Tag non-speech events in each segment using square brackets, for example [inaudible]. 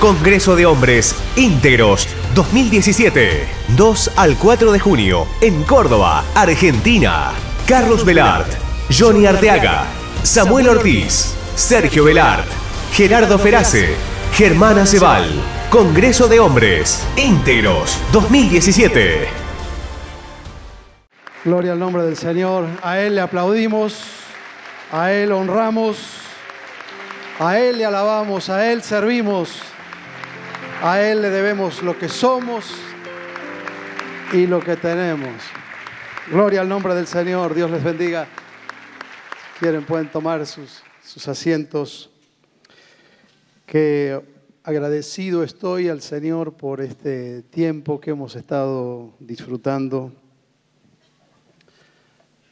Congreso de Hombres Íntegros 2017. 2 al 4 de junio en Córdoba, Argentina. Carlos Velard, Johnny Arteaga, Samuel Ortiz, Sergio Velard, Gerardo Ferace, Germana Cebal. Congreso de Hombres Íntegros 2017. Gloria al nombre del Señor. A Él le aplaudimos, a Él honramos, a Él le alabamos, a Él servimos. A Él le debemos lo que somos y lo que tenemos. Gloria al nombre del Señor. Dios les bendiga. quieren, pueden tomar sus, sus asientos. Que agradecido estoy al Señor por este tiempo que hemos estado disfrutando.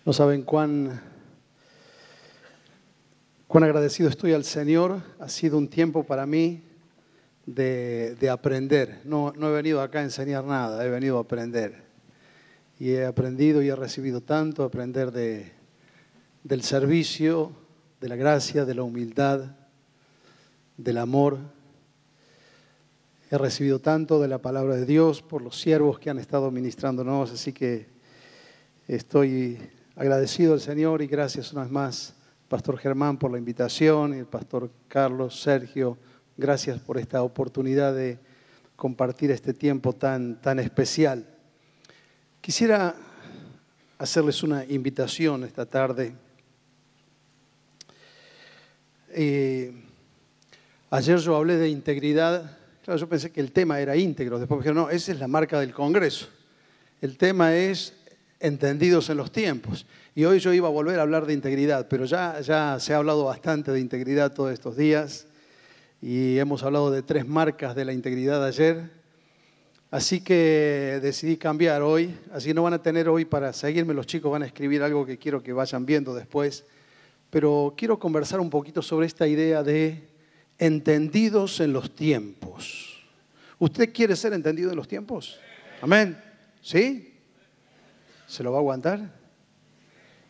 No saben cuán, cuán agradecido estoy al Señor. Ha sido un tiempo para mí de, aprender. No, he venido acá a enseñar nada, he venido a aprender. Y he aprendido y he recibido tanto, aprender de, del servicio, de la gracia, de la humildad, del amor. He recibido tanto de la palabra de Dios por los siervos que han estado ministrándonos, así que estoy agradecido al Señor y gracias una vez más, Pastor Germán, por la invitación, y el Pastor Carlos, Sergio, Gracias por esta oportunidad de compartir este tiempo tan, tan especial. Quisiera hacerles una invitación esta tarde. Eh, ayer yo hablé de integridad, claro, yo pensé que el tema era íntegro, después me dijeron, no, esa es la marca del Congreso. El tema es entendidos en los tiempos. Y hoy yo iba a volver a hablar de integridad, pero ya, ya se ha hablado bastante de integridad todos estos días y hemos hablado de tres marcas de la integridad ayer. Así que decidí cambiar hoy, así no van a tener hoy para seguirme, los chicos van a escribir algo que quiero que vayan viendo después, pero quiero conversar un poquito sobre esta idea de entendidos en los tiempos. ¿Usted quiere ser entendido en los tiempos? Amén. ¿Sí? ¿Se lo va a aguantar?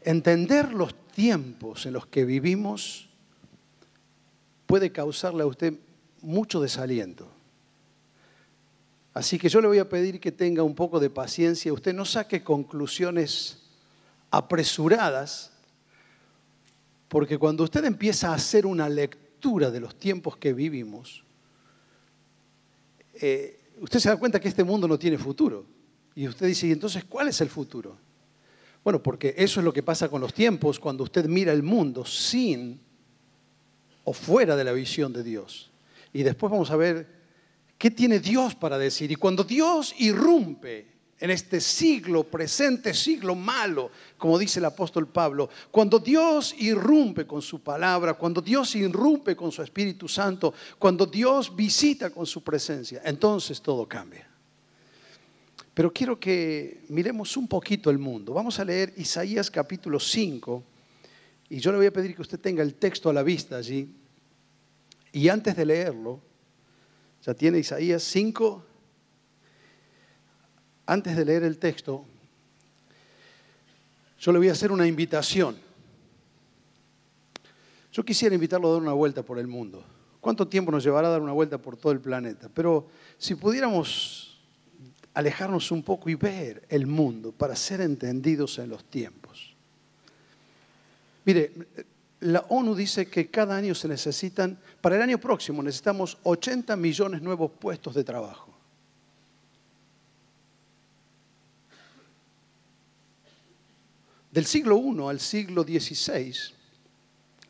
Entender los tiempos en los que vivimos puede causarle a usted mucho desaliento. Así que yo le voy a pedir que tenga un poco de paciencia, usted no saque conclusiones apresuradas, porque cuando usted empieza a hacer una lectura de los tiempos que vivimos, eh, usted se da cuenta que este mundo no tiene futuro. Y usted dice, ¿y entonces cuál es el futuro? Bueno, porque eso es lo que pasa con los tiempos, cuando usted mira el mundo sin o fuera de la visión de Dios. Y después vamos a ver qué tiene Dios para decir. Y cuando Dios irrumpe en este siglo, presente siglo malo, como dice el apóstol Pablo, cuando Dios irrumpe con su palabra, cuando Dios irrumpe con su Espíritu Santo, cuando Dios visita con su presencia, entonces todo cambia. Pero quiero que miremos un poquito el mundo. Vamos a leer Isaías capítulo 5 y yo le voy a pedir que usted tenga el texto a la vista allí. Y antes de leerlo, ya tiene Isaías 5. Antes de leer el texto, yo le voy a hacer una invitación. Yo quisiera invitarlo a dar una vuelta por el mundo. ¿Cuánto tiempo nos llevará a dar una vuelta por todo el planeta? Pero si pudiéramos alejarnos un poco y ver el mundo para ser entendidos en los tiempos. Mire, la ONU dice que cada año se necesitan, para el año próximo necesitamos 80 millones nuevos puestos de trabajo. Del siglo I al siglo XVI,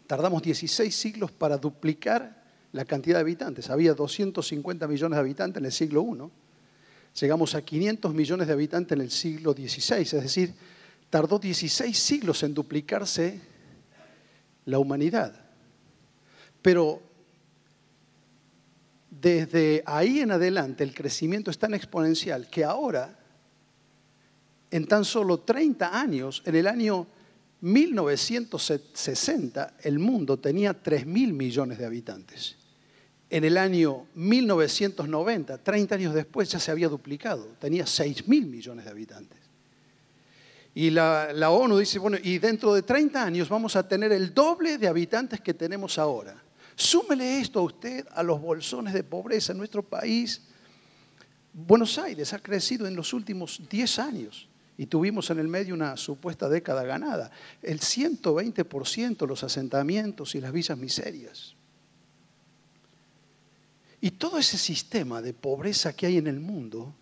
tardamos 16 siglos para duplicar la cantidad de habitantes. Había 250 millones de habitantes en el siglo I, llegamos a 500 millones de habitantes en el siglo XVI, es decir, tardó 16 siglos en duplicarse la humanidad. Pero desde ahí en adelante el crecimiento es tan exponencial que ahora, en tan solo 30 años, en el año 1960 el mundo tenía mil millones de habitantes. En el año 1990, 30 años después, ya se había duplicado, tenía mil millones de habitantes. Y la, ONU dice, bueno, y dentro de 30 años vamos a tener el doble de habitantes que tenemos ahora. Súmele esto a usted, a los bolsones de pobreza en nuestro país. Buenos Aires ha crecido en los últimos 10 años y tuvimos en el medio una supuesta década ganada. El 120% los asentamientos y las villas miserias. Y todo ese sistema de pobreza que hay en el mundo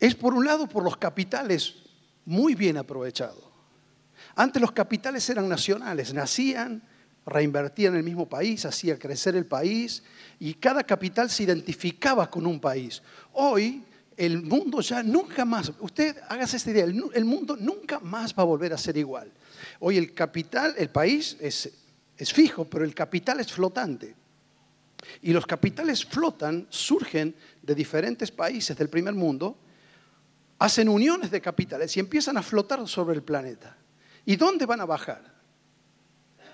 es por un lado por los capitales muy bien aprovechados. Antes los capitales eran nacionales, nacían, reinvertían en el mismo país, hacía crecer el país y cada capital se identificaba con un país. Hoy el mundo ya nunca más, usted hágase esta idea, el, mundo nunca más va a volver a ser igual. Hoy el capital, el país es, es fijo, pero el capital es flotante. Y los capitales flotan, surgen de diferentes países del primer mundo hacen uniones de capitales y empiezan a flotar sobre el planeta. ¿Y dónde van a bajar?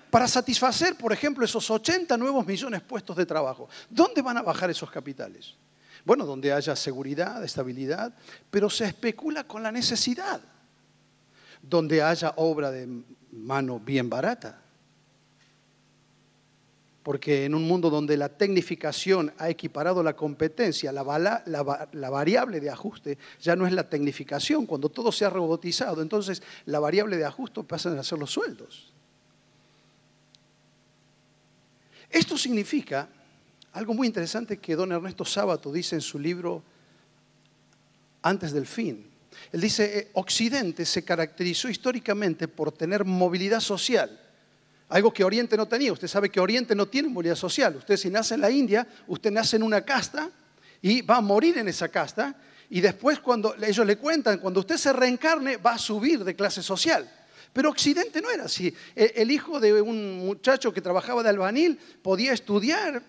Para satisfacer, por ejemplo, esos 80 nuevos millones de puestos de trabajo. ¿Dónde van a bajar esos capitales? Bueno, donde haya seguridad, estabilidad, pero se especula con la necesidad. Donde haya obra de mano bien barata porque en un mundo donde la tecnificación ha equiparado la competencia, la, la, variable de ajuste ya no es la tecnificación, cuando todo se ha robotizado, entonces la variable de ajuste pasa a ser los sueldos. Esto significa algo muy interesante que don Ernesto Sábato dice en su libro Antes del Fin. Él dice, eh, Occidente se caracterizó históricamente por tener movilidad social algo que Oriente no tenía. Usted sabe que Oriente no tiene movilidad social. Usted si nace en la India, usted nace en una casta y va a morir en esa casta. Y después cuando ellos le cuentan, cuando usted se reencarne, va a subir de clase social. Pero Occidente no era así. E-, el hijo de un muchacho que trabajaba de albanil podía estudiar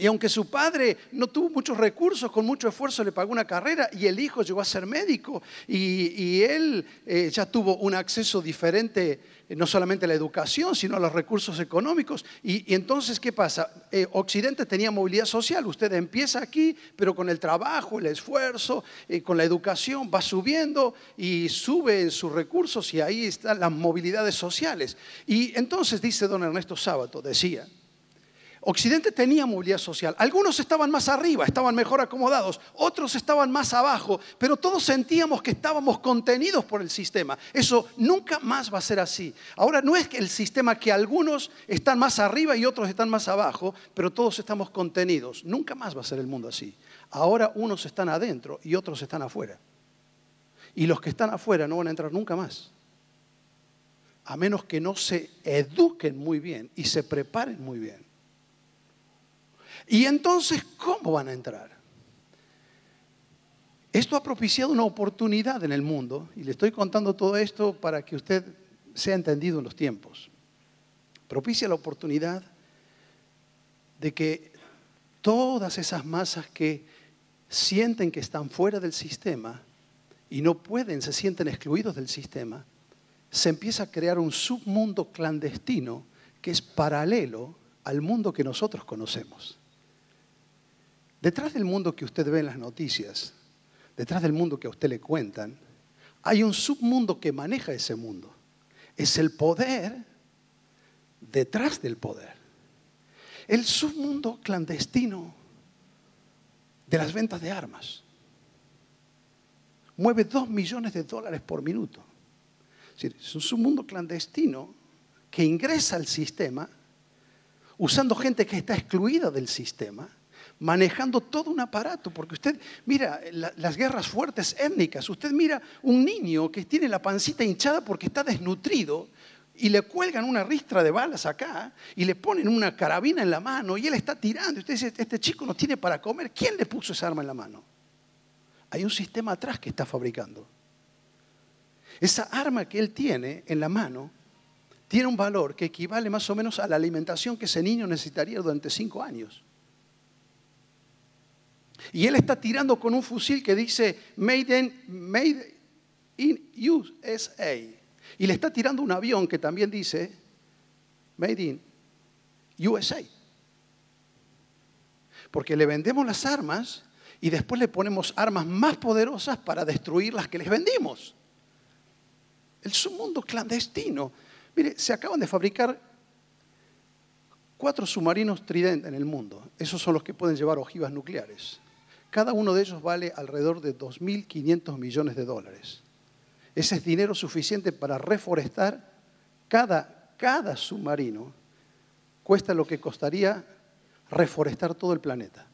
y aunque su padre no tuvo muchos recursos, con mucho esfuerzo le pagó una carrera y el hijo llegó a ser médico y, él eh, ya tuvo un acceso diferente eh, no solamente la educación, sino los recursos económicos. Y, entonces, ¿qué pasa? Eh, Occidente tenía movilidad social, usted empieza aquí, pero con el trabajo, el esfuerzo, eh, con la educación, va subiendo y sube en sus recursos y ahí están las movilidades sociales. Y entonces, dice don Ernesto Sábato, decía, Occidente tenía movilidad social. Algunos estaban más arriba, estaban mejor acomodados, otros estaban más abajo, pero todos sentíamos que estábamos contenidos por el sistema. Eso nunca más va a ser así. Ahora no es que el sistema que algunos están más arriba y otros están más abajo, pero todos estamos contenidos. Nunca más va a ser el mundo así. Ahora unos están adentro y otros están afuera. Y los que están afuera no van a entrar nunca más. A menos que no se eduquen muy bien y se preparen muy bien. Y entonces, ¿cómo van a entrar? Esto ha propiciado una oportunidad en el mundo, y le estoy contando todo esto para que usted sea entendido en los tiempos. Propicia la oportunidad de que todas esas masas que sienten que están fuera del sistema y no pueden, se sienten excluidos del sistema, se empieza a crear un submundo clandestino que es paralelo al mundo que nosotros conocemos. Detrás del mundo que usted ve en las noticias, detrás del mundo que a usted le cuentan, hay un submundo que maneja ese mundo. Es el poder detrás del poder. El submundo clandestino de las ventas de armas mueve dos millones de dólares por minuto. Es un submundo clandestino que ingresa al sistema usando gente que está excluida del sistema manejando todo un aparato, porque usted mira eh, las guerras fuertes étnicas, usted mira un niño que tiene la pancita hinchada porque está desnutrido y le cuelgan una ristra de balas acá y le ponen una carabina en la mano y él está tirando. Usted dice, este chico no tiene para comer, ¿quién le puso esa arma en la mano? Hay un sistema atrás que está fabricando. Esa arma que él tiene en la mano tiene un valor que equivale más o menos a la alimentación que ese niño necesitaría durante cinco años. Y él está tirando con un fusil que dice Made in, made in USA. Y le está tirando un avión que también dice Made in USA. Porque le vendemos las armas y después le ponemos armas más poderosas para destruir las que les vendimos. Es un mundo clandestino. Mire, se acaban de fabricar cuatro submarinos Trident en el mundo. Esos son los que pueden llevar ojivas nucleares. Cada uno de ellos vale alrededor de 2.500 millones de dólares. Ese es dinero suficiente para reforestar cada, cada submarino. Cuesta lo que costaría reforestar todo el planeta.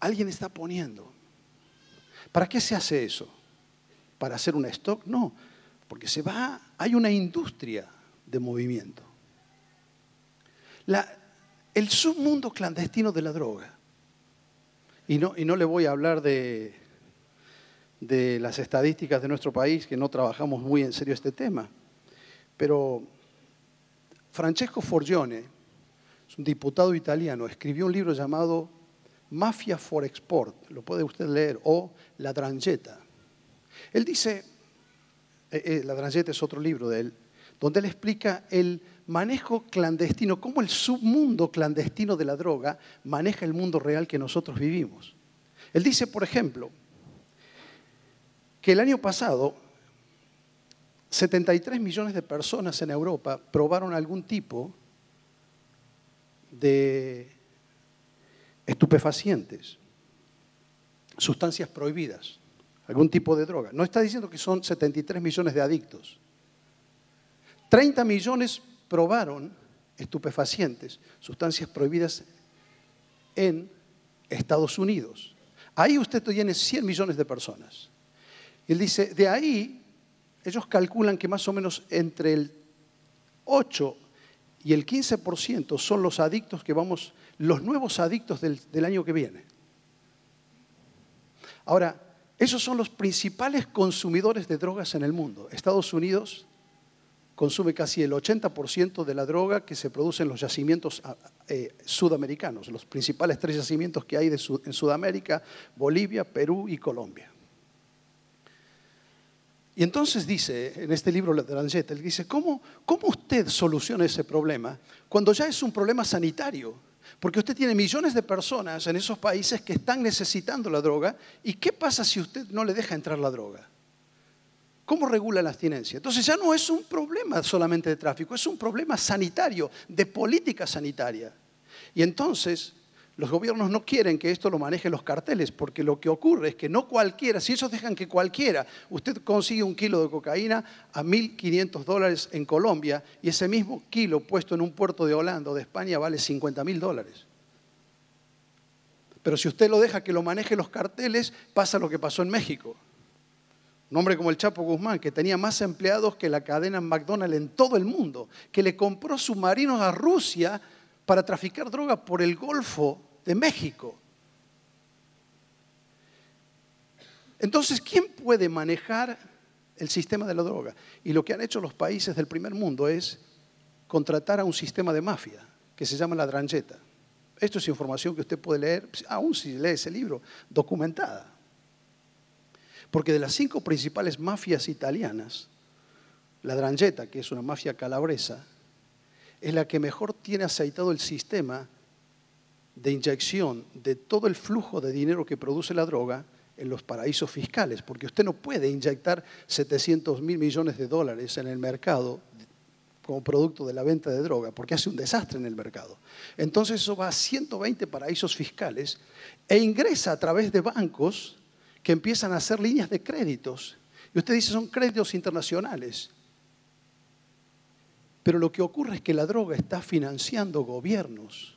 Alguien está poniendo. ¿Para qué se hace eso? ¿Para hacer un stock? No, porque se va, hay una industria de movimiento. La, el submundo clandestino de la droga. Y no, y no le voy a hablar de, de las estadísticas de nuestro país, que no trabajamos muy en serio este tema, pero Francesco Forgione, es un diputado italiano, escribió un libro llamado Mafia for Export, lo puede usted leer, o La Drangheta. Él dice, eh, eh, La Drangheta es otro libro de él, donde él explica el manejo clandestino, cómo el submundo clandestino de la droga maneja el mundo real que nosotros vivimos. Él dice, por ejemplo, que el año pasado 73 millones de personas en Europa probaron algún tipo de estupefacientes, sustancias prohibidas, algún tipo de droga. No está diciendo que son 73 millones de adictos. 30 millones probaron estupefacientes, sustancias prohibidas en Estados Unidos. Ahí usted tiene 100 millones de personas. Él dice, de ahí ellos calculan que más o menos entre el 8 y el 15% son los adictos que vamos, los nuevos adictos del, del año que viene. Ahora, esos son los principales consumidores de drogas en el mundo. Estados Unidos consume casi el 80% de la droga que se produce en los yacimientos ah, eh, sudamericanos, los principales tres yacimientos que hay en Sudamérica, Bolivia, Perú y Colombia. Y entonces dice, en este libro de Langetta, él dice, ¿cómo, ¿cómo usted soluciona ese problema cuando ya es un problema sanitario? Porque usted tiene millones de personas en esos países que están necesitando la droga, ¿y qué pasa si usted no le deja entrar la droga? ¿Cómo regula la abstinencia? Entonces ya no es un problema solamente de tráfico, es un problema sanitario, de política sanitaria. Y entonces los gobiernos no quieren que esto lo manejen los carteles, porque lo que ocurre es que no cualquiera, si ellos dejan que cualquiera, usted consigue un kilo de cocaína a 1.500 dólares en Colombia y ese mismo kilo puesto en un puerto de Holanda o de España vale 50.000 dólares. Pero si usted lo deja que lo maneje los carteles, pasa lo que pasó en México un hombre como el Chapo Guzmán, que tenía más empleados que la cadena McDonald's en todo el mundo, que le compró submarinos a Rusia para traficar droga por el Golfo de México. Entonces, ¿quién puede manejar el sistema de la droga? Y lo que han hecho los países del primer mundo es contratar a un sistema de mafia que se llama la drancheta. Esto es información que usted puede leer, pues, aún si lee ese libro, documentada. Porque de las cinco principales mafias italianas, la Drangheta, que es una mafia calabresa, es la que mejor tiene aceitado el sistema de inyección de todo el flujo de dinero que produce la droga en los paraísos fiscales, porque usted no puede inyectar 700 mil millones de dólares en el mercado como producto de la venta de droga, porque hace un desastre en el mercado. Entonces eso va a 120 paraísos fiscales e ingresa a través de bancos que empiezan a hacer líneas de créditos. Y usted dice, son créditos internacionales. Pero lo que ocurre es que la droga está financiando gobiernos,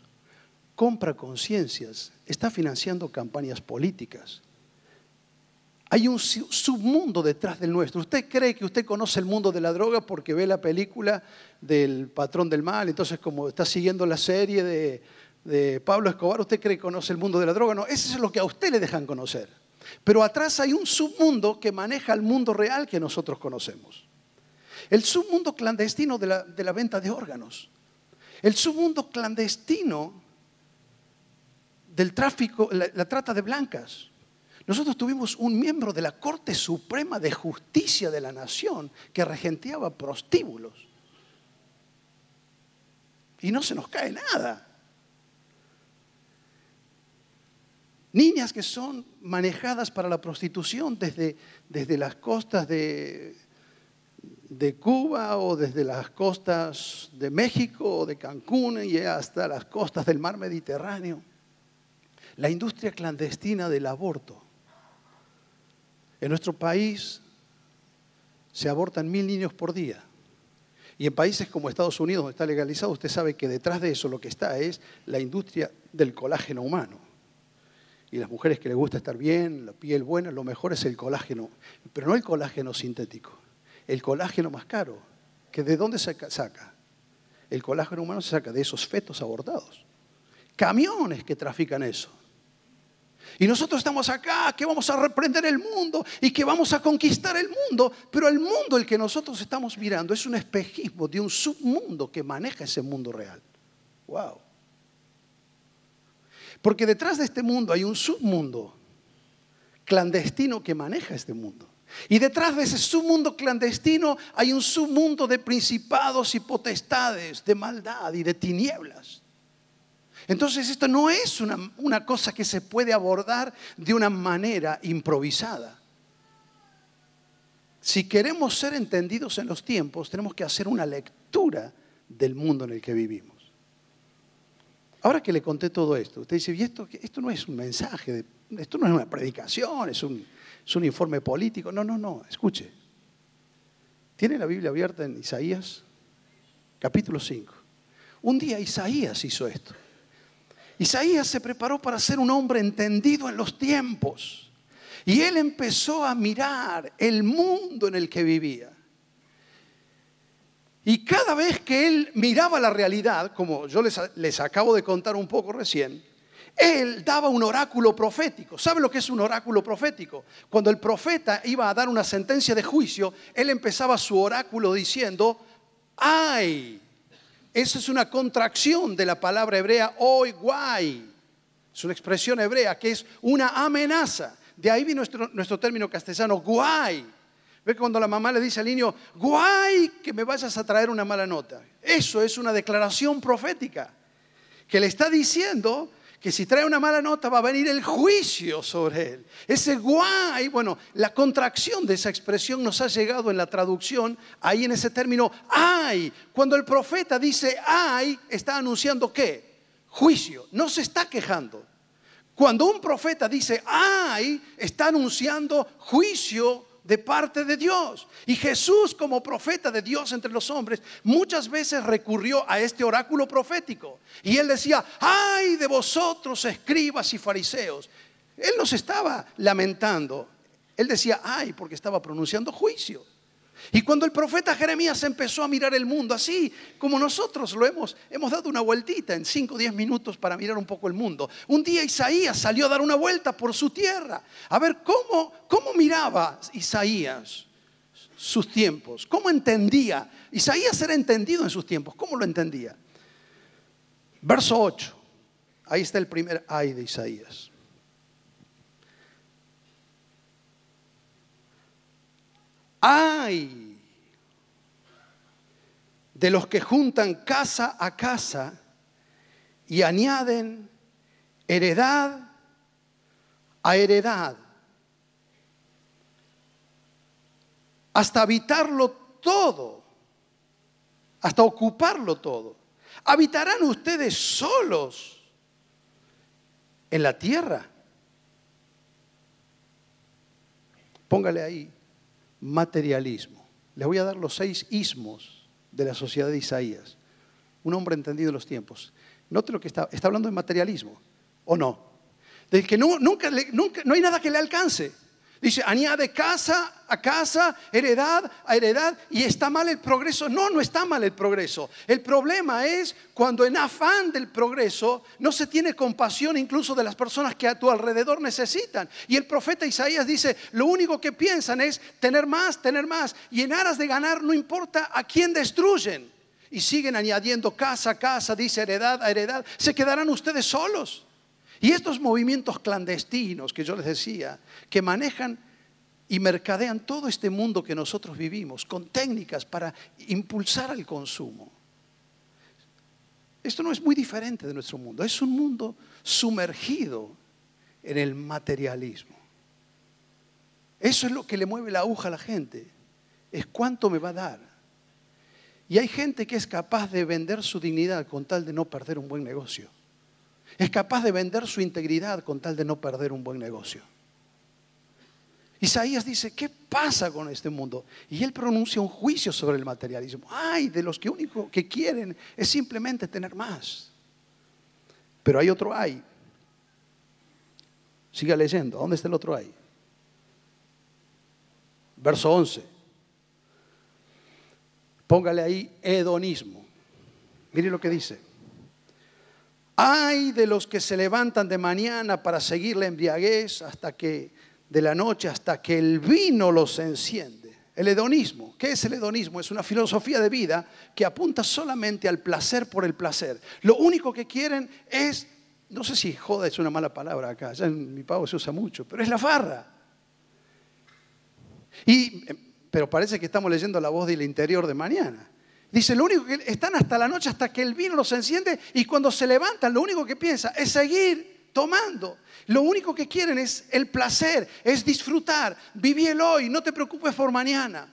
compra conciencias, está financiando campañas políticas. Hay un submundo detrás del nuestro. Usted cree que usted conoce el mundo de la droga porque ve la película del patrón del mal, entonces como está siguiendo la serie de, de Pablo Escobar, usted cree que conoce el mundo de la droga. No, eso es lo que a usted le dejan conocer. Pero atrás hay un submundo que maneja el mundo real que nosotros conocemos. El submundo clandestino de la, venta de órganos. El submundo clandestino del tráfico, la, la trata de blancas. Nosotros tuvimos un miembro de la Corte Suprema de Justicia de la Nación que regenteaba prostíbulos. Y no se nos cae nada. Niñas que son manejadas para la prostitución desde, desde las costas de, de Cuba o desde las costas de México o de Cancún y hasta las costas del mar Mediterráneo. La industria clandestina del aborto. En nuestro país se abortan mil niños por día. Y en países como Estados Unidos, donde está legalizado, usted sabe que detrás de eso lo que está es la industria del colágeno humano y las mujeres que les gusta estar bien, la piel buena, lo mejor es el colágeno, pero no el colágeno sintético, el colágeno más caro, que de dónde se saca. El colágeno humano se saca de esos fetos abortados. Camiones que trafican eso. Y nosotros estamos acá, que vamos a reprender el mundo y que vamos a conquistar el mundo, pero el mundo el que nosotros estamos mirando es un espejismo de un submundo que maneja ese mundo real. Wow. Porque detrás de este mundo hay un submundo clandestino que maneja este mundo. Y detrás de ese submundo clandestino hay un submundo de principados y potestades, de maldad y de tinieblas. Entonces esto no es una, una cosa que se puede abordar de una manera improvisada. Si queremos ser entendidos en los tiempos, tenemos que hacer una lectura del mundo en el que vivimos. Ahora que le conté todo esto, usted dice, y esto, esto no es un mensaje, esto no es una predicación, es un, es un informe político. No, no, no, escuche. ¿Tiene la Biblia abierta en Isaías? Capítulo 5. Un día Isaías hizo esto. Isaías se preparó para ser un hombre entendido en los tiempos. Y él empezó a mirar el mundo en el que vivía. Y cada vez que él miraba la realidad, como yo les, acabo de contar un poco recién, él daba un oráculo profético. ¿Sabe lo que es un oráculo profético? Cuando el profeta iba a dar una sentencia de juicio, él empezaba su oráculo diciendo, ay, esa es una contracción de la palabra hebrea hoy guay. Es una expresión hebrea que es una amenaza. De ahí viene nuestro, nuestro término castellano guay. Ve cuando la mamá le dice al niño, guay, que me vayas a traer una mala nota. Eso es una declaración profética que le está diciendo que si trae una mala nota va a venir el juicio sobre él. Ese guay, bueno, la contracción de esa expresión nos ha llegado en la traducción, ahí en ese término, ay. Cuando el profeta dice ay, está anunciando qué? Juicio, no se está quejando. Cuando un profeta dice ay, está anunciando juicio de parte de Dios. Y Jesús como profeta de Dios entre los hombres muchas veces recurrió a este oráculo profético. Y él decía, ay de vosotros escribas y fariseos. Él nos estaba lamentando. Él decía, ay, porque estaba pronunciando juicio. Y cuando el profeta Jeremías empezó a mirar el mundo, así como nosotros lo hemos, dado una vueltita en 5 o 10 minutos para mirar un poco el mundo. Un día Isaías salió a dar una vuelta por su tierra, a ver cómo, cómo miraba Isaías sus tiempos, cómo entendía. Isaías era entendido en sus tiempos, ¿cómo lo entendía? Verso 8, ahí está el primer ay de Isaías. ay de los que juntan casa a casa y añaden heredad a heredad, hasta habitarlo todo, hasta ocuparlo todo. Habitarán ustedes solos en la tierra. Póngale ahí materialismo. Les voy a dar los seis ismos de la sociedad de Isaías. Un hombre entendido en los tiempos. Note lo que está, está hablando de materialismo, ¿o no? de que nunca, nunca, no hay nada que le alcance. Dice, añade casa a casa, heredad a heredad, y está mal el progreso. No, no está mal el progreso. El problema es cuando en afán del progreso no se tiene compasión incluso de las personas que a tu alrededor necesitan. Y el profeta Isaías dice, lo único que piensan es tener más, tener más, y en aras de ganar no importa a quién destruyen. Y siguen añadiendo casa a casa, dice heredad a heredad. Se quedarán ustedes solos. Y estos movimientos clandestinos que yo les decía, que manejan y mercadean todo este mundo que nosotros vivimos con técnicas para impulsar el consumo. Esto no es muy diferente de nuestro mundo, es un mundo sumergido en el materialismo. Eso es lo que le mueve la aguja a la gente, es cuánto me va a dar. Y hay gente que es capaz de vender su dignidad con tal de no perder un buen negocio es capaz de vender su integridad con tal de no perder un buen negocio. Isaías dice, ¿qué pasa con este mundo? Y él pronuncia un juicio sobre el materialismo. Ay, de los que único que quieren es simplemente tener más. Pero hay otro hay. Siga leyendo. ¿Dónde está el otro hay? Verso 11. Póngale ahí hedonismo. Mire lo que dice. Hay de los que se levantan de mañana para seguir la embriaguez hasta que de la noche hasta que el vino los enciende. El hedonismo, ¿qué es el hedonismo? Es una filosofía de vida que apunta solamente al placer por el placer. Lo único que quieren es, no sé si joda es una mala palabra acá, ya en mi pago se usa mucho, pero es la farra. Y, eh, pero parece que estamos leyendo la voz del interior de mañana. Dice, lo único que están hasta la noche, hasta que el vino los enciende y cuando se levantan, lo único que piensa es seguir tomando. Lo único que quieren es el placer, es disfrutar, vivir el hoy, no te preocupes por mañana.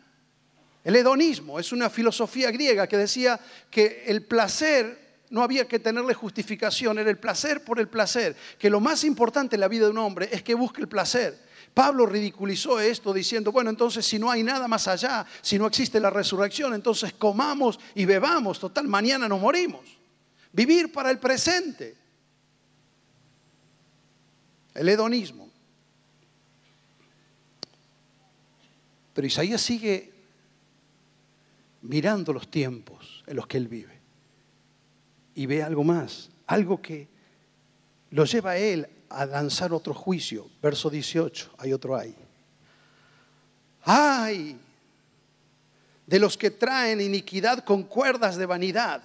El hedonismo es una filosofía griega que decía que el placer no había que tenerle justificación, era el placer por el placer, que lo más importante en la vida de un hombre es que busque el placer. Pablo ridiculizó esto diciendo, bueno, entonces si no hay nada más allá, si no existe la resurrección, entonces comamos y bebamos, total, mañana nos morimos. Vivir para el presente. El hedonismo. Pero Isaías sigue mirando los tiempos en los que él vive y ve algo más, algo que lo lleva a él a lanzar otro juicio. Verso 18, hay otro ahí. ¡Ay! De los que traen iniquidad con cuerdas de vanidad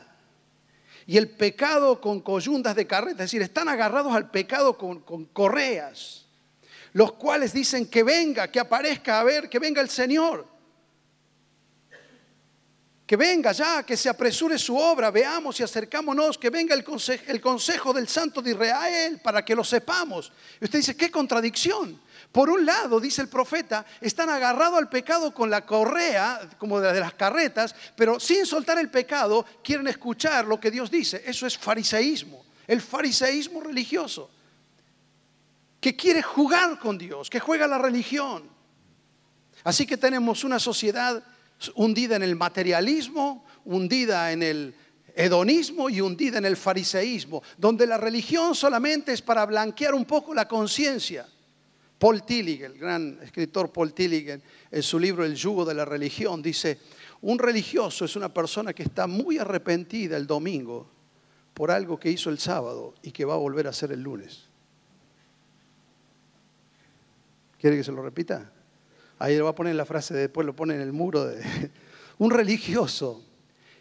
y el pecado con coyundas de carreta, es decir, están agarrados al pecado con, con correas, los cuales dicen que venga, que aparezca, a ver, que venga el Señor. Que venga ya, que se apresure su obra, veamos y acercámonos, que venga el, consejo del santo de Israel para que lo sepamos. usted dice, qué contradicción. Por un lado, dice el profeta, están agarrados al pecado con la correa, como de las carretas, pero sin soltar el pecado quieren escuchar lo que Dios dice. Eso es fariseísmo, el fariseísmo religioso, que quiere jugar con Dios, que juega la religión. Así que tenemos una sociedad hundida en el materialismo, hundida en el hedonismo y hundida en el fariseísmo, donde la religión solamente es para blanquear un poco la conciencia. Paul Tillich, el gran escritor Paul Tillich, en su libro El yugo de la religión, dice, un religioso es una persona que está muy arrepentida el domingo por algo que hizo el sábado y que va a volver a hacer el lunes. ¿Quiere que se lo repita? Ahí lo va a poner la frase, de, después lo pone en el muro. De, [laughs] un religioso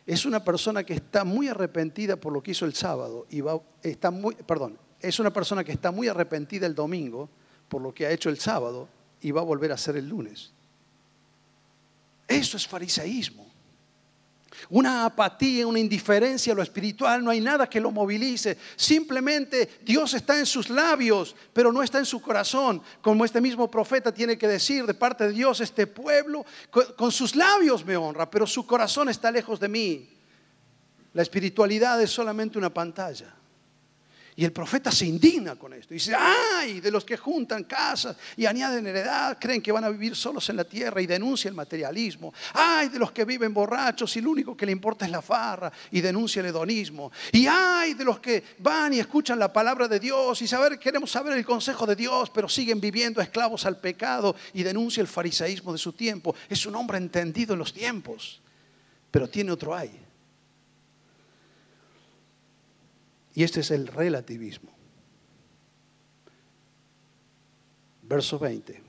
es una persona que está muy arrepentida por lo que hizo el sábado y va, está muy, perdón, es una persona que está muy arrepentida el domingo por lo que ha hecho el sábado y va a volver a hacer el lunes. Eso es fariseísmo una apatía, una indiferencia a lo espiritual, no hay nada que lo movilice. Simplemente Dios está en sus labios, pero no está en su corazón, como este mismo profeta tiene que decir de parte de Dios, este pueblo con sus labios me honra, pero su corazón está lejos de mí. La espiritualidad es solamente una pantalla. Y el profeta se indigna con esto. Y dice, ay, de los que juntan casas y añaden heredad, creen que van a vivir solos en la tierra y denuncia el materialismo. Ay, de los que viven borrachos y lo único que le importa es la farra y denuncia el hedonismo. Y ay, de los que van y escuchan la palabra de Dios y saber, queremos saber el consejo de Dios, pero siguen viviendo esclavos al pecado y denuncia el fariseísmo de su tiempo. Es un hombre entendido en los tiempos, pero tiene otro ay. Y este es el relativismo. Verso 20.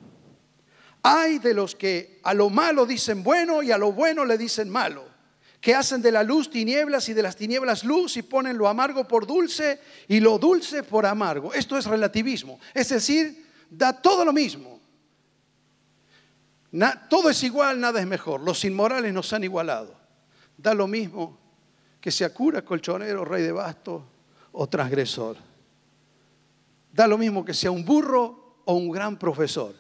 Hay de los que a lo malo dicen bueno y a lo bueno le dicen malo, que hacen de la luz tinieblas y de las tinieblas luz y ponen lo amargo por dulce y lo dulce por amargo. Esto es relativismo, es decir, da todo lo mismo. todo es igual, nada es mejor. Los inmorales nos han igualado. Da lo mismo que se cura, colchonero, rey de bastos o transgresor. Da lo mismo que sea un burro o un gran profesor.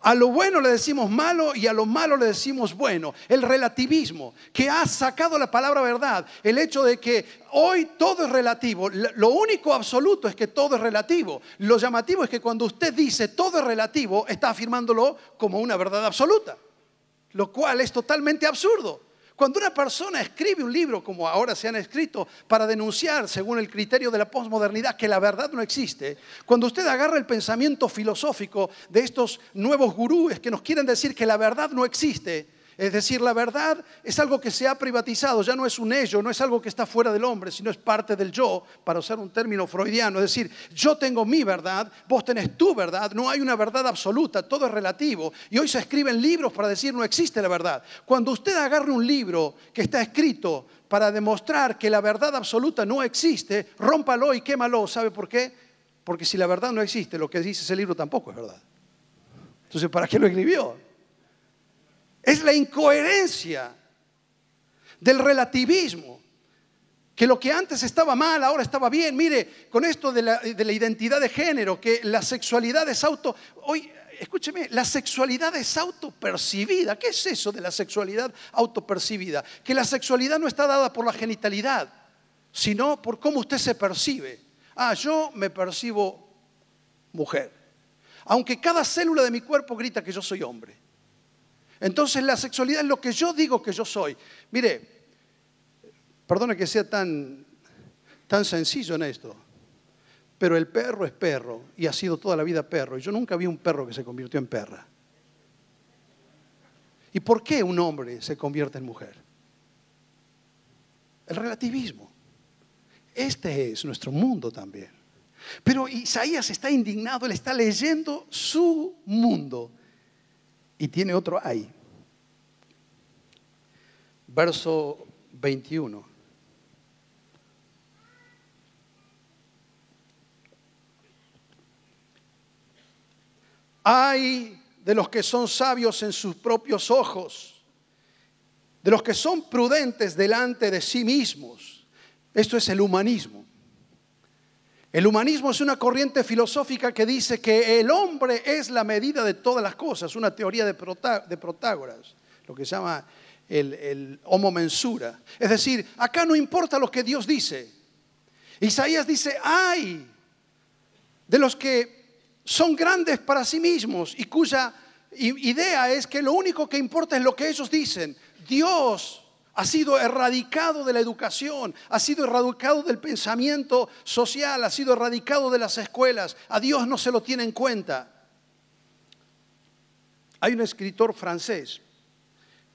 A lo bueno le decimos malo y a lo malo le decimos bueno. El relativismo que ha sacado la palabra verdad. El hecho de que hoy todo es relativo. Lo único absoluto es que todo es relativo. Lo llamativo es que cuando usted dice todo es relativo, está afirmándolo como una verdad absoluta. Lo cual es totalmente absurdo. Cuando una persona escribe un libro, como ahora se han escrito, para denunciar, según el criterio de la posmodernidad, que la verdad no existe, cuando usted agarra el pensamiento filosófico de estos nuevos gurúes que nos quieren decir que la verdad no existe, es decir, la verdad es algo que se ha privatizado, ya no es un ello, no es algo que está fuera del hombre, sino es parte del yo, para usar un término freudiano. Es decir, yo tengo mi verdad, vos tenés tu verdad, no hay una verdad absoluta, todo es relativo. Y hoy se escriben libros para decir no existe la verdad. Cuando usted agarre un libro que está escrito para demostrar que la verdad absoluta no existe, rómpalo y quémalo. ¿Sabe por qué? Porque si la verdad no existe, lo que dice ese libro tampoco es verdad. Entonces, ¿para qué lo escribió? Es la incoherencia del relativismo. Que lo que antes estaba mal, ahora estaba bien. Mire, con esto de la, identidad de género, que la sexualidad es auto... Hoy, escúcheme, la sexualidad es autopercibida. ¿Qué es eso de la sexualidad autopercibida? Que la sexualidad no está dada por la genitalidad, sino por cómo usted se percibe. Ah, yo me percibo mujer. Aunque cada célula de mi cuerpo grita que yo soy hombre. Entonces la sexualidad es lo que yo digo que yo soy. Mire, perdone que sea tan, sencillo en esto, pero el perro es perro y ha sido toda la vida perro. Y yo nunca vi un perro que se convirtió en perra. ¿Y por qué un hombre se convierte en mujer? El relativismo. Este es nuestro mundo también. Pero Isaías está indignado, él está leyendo su mundo y tiene otro ahí verso 21. Hay de los que son sabios en sus propios ojos, de los que son prudentes delante de sí mismos. Esto es el humanismo. El humanismo es una corriente filosófica que dice que el hombre es la medida de todas las cosas, una teoría de, Protágoras, lo que se llama el, homomensura, homo mensura. Es decir, acá no importa lo que Dios dice. Isaías dice, ay, de los que son grandes para sí mismos y cuya idea es que lo único que importa es lo que ellos dicen. Dios ha sido erradicado de la educación, ha sido erradicado del pensamiento social, ha sido erradicado de las escuelas. A Dios no se lo tiene en cuenta. Hay un escritor francés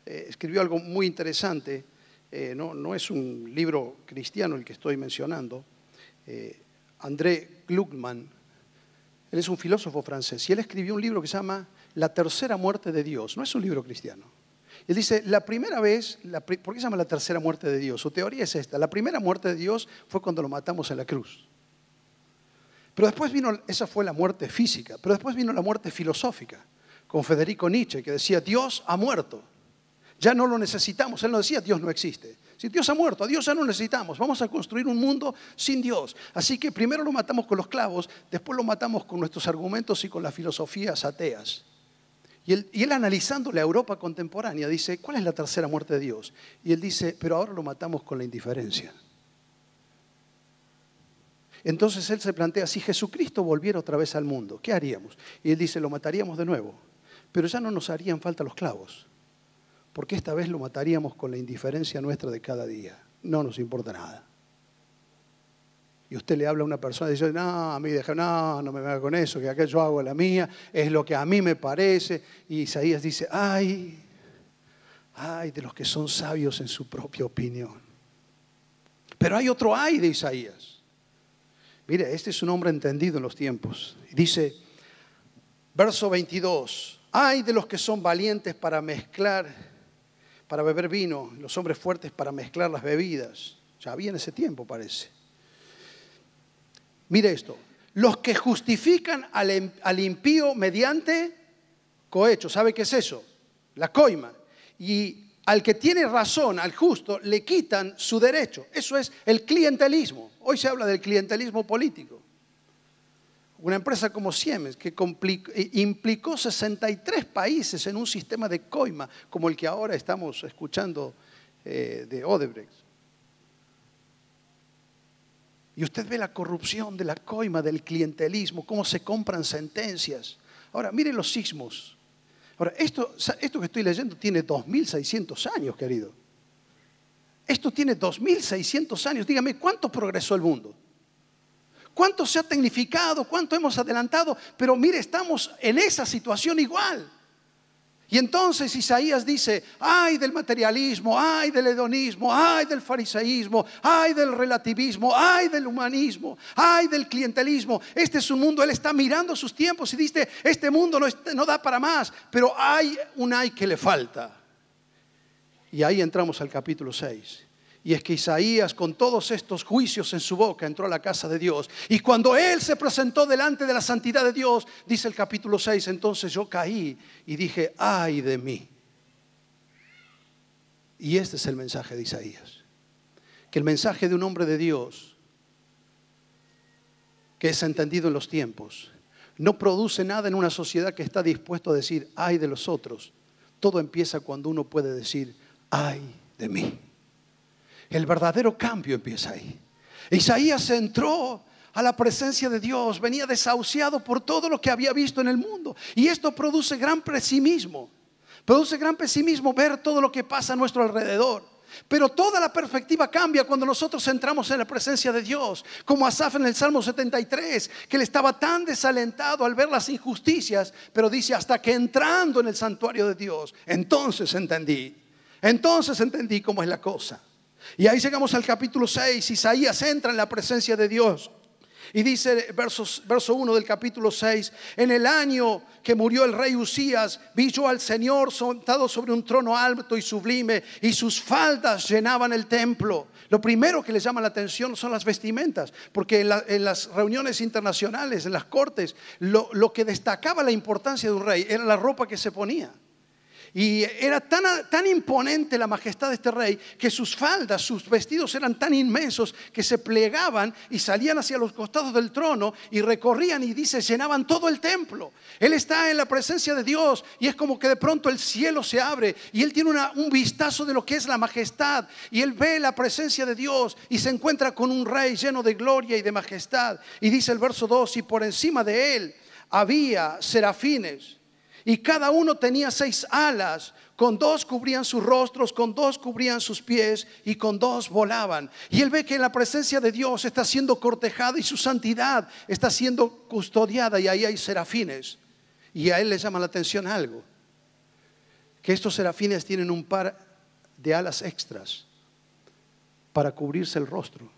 eh, escribió algo muy interesante. Eh, no, es un libro cristiano el que estoy mencionando. Eh, André Gluckman, él es un filósofo francés y él escribió un libro que se llama La tercera muerte de Dios. No es un libro cristiano. Él dice, la primera vez, ¿por qué se llama la tercera muerte de Dios? Su teoría es esta, la primera muerte de Dios fue cuando lo matamos en la cruz. Pero después vino, esa fue la muerte física, pero después vino la muerte filosófica, con Federico Nietzsche, que decía, Dios ha muerto. Ya no lo necesitamos. Él nos decía, Dios no existe. Si Dios ha muerto, a Dios ya no necesitamos. Vamos a construir un mundo sin Dios. Así que primero lo matamos con los clavos, después lo matamos con nuestros argumentos y con las filosofías ateas. Y él, y él, analizando la Europa contemporánea dice, ¿cuál es la tercera muerte de Dios? Y él dice, pero ahora lo matamos con la indiferencia. Entonces él se plantea, si Jesucristo volviera otra vez al mundo, ¿qué haríamos? Y él dice, lo mataríamos de nuevo, pero ya no nos harían falta los clavos porque esta vez lo mataríamos con la indiferencia nuestra de cada día. No nos importa nada. Y usted le habla a una persona y dice, no, a mí deja, no, no me venga con eso, que acá yo hago la mía, es lo que a mí me parece. Y Isaías dice, ay, ay de los que son sabios en su propia opinión. Pero hay otro ay de Isaías. Mire, este es un hombre entendido en los tiempos. Dice, verso 22, ay de los que son valientes para mezclar para beber vino, los hombres fuertes para mezclar las bebidas. Ya había en ese tiempo, parece. Mire esto, los que justifican al, al impío mediante cohecho, ¿sabe qué es eso? La coima. Y al que tiene razón, al justo, le quitan su derecho. Eso es el clientelismo. Hoy se habla del clientelismo político una empresa como Siemens, que implicó 63 países en un sistema de coima, como el que ahora estamos escuchando eh, de Odebrecht. Y usted ve la corrupción de la coima, del clientelismo, cómo se compran sentencias. Ahora, miren los sismos. Ahora, esto, esto que estoy leyendo tiene 2.600 años, querido. Esto tiene 2.600 años. Dígame, ¿cuánto progresó el mundo? cuánto se ha tecnificado, cuánto hemos adelantado, pero mire, estamos en esa situación igual. Y entonces Isaías dice, ay del materialismo, ay del hedonismo, ay del fariseísmo, ay del relativismo, ay del humanismo, ay del clientelismo. Este es un mundo, él está mirando sus tiempos y dice, este mundo no, no da para más, pero hay un ay que le falta. Y ahí entramos al capítulo 6. Y es que Isaías, con todos estos juicios en su boca, entró a la casa de Dios. Y cuando él se presentó delante de la santidad de Dios, dice el capítulo 6, entonces yo caí y dije, ay de mí. Y este es el mensaje de Isaías. Que el mensaje de un hombre de Dios, que es entendido en los tiempos, no produce nada en una sociedad que está dispuesto a decir, ay de los otros. Todo empieza cuando uno puede decir, ay de mí. El verdadero cambio empieza ahí. Isaías entró a la presencia de Dios, venía desahuciado por todo lo que había visto en el mundo. Y esto produce gran pesimismo. Produce gran pesimismo ver todo lo que pasa a nuestro alrededor. Pero toda la perspectiva cambia cuando nosotros entramos en la presencia de Dios, como Asaf en el Salmo 73, que le estaba tan desalentado al ver las injusticias, pero dice, hasta que entrando en el santuario de Dios, entonces entendí, entonces entendí cómo es la cosa. Y ahí llegamos al capítulo 6. Isaías entra en la presencia de Dios. Y dice verso 1 del capítulo 6, en el año que murió el rey Usías, vi yo al Señor sentado sobre un trono alto y sublime, y sus faldas llenaban el templo. Lo primero que le llama la atención son las vestimentas, porque en, las reuniones internacionales, en las cortes, lo que destacaba la importancia de un rey era la ropa que se ponía. Y era tan, tan imponente la majestad de este rey que sus faldas, sus vestidos eran tan inmensos que se plegaban y salían hacia los costados del trono y recorrían y dice, llenaban todo el templo. Él está en la presencia de Dios y es como que de pronto el cielo se abre y él tiene un vistazo de lo que es la majestad y él ve la presencia de Dios y se encuentra con un rey lleno de gloria y de majestad. Y dice el verso 2, y por encima de él había serafines y cada uno tenía seis alas, con dos cubrían sus rostros, con dos cubrían sus pies y con dos volaban. Y él ve que en la presencia de Dios está siendo cortejada y su santidad está siendo custodiada y ahí hay serafines. Y a él le llama la atención algo, que estos serafines tienen un par de alas extras para cubrirse el rostro.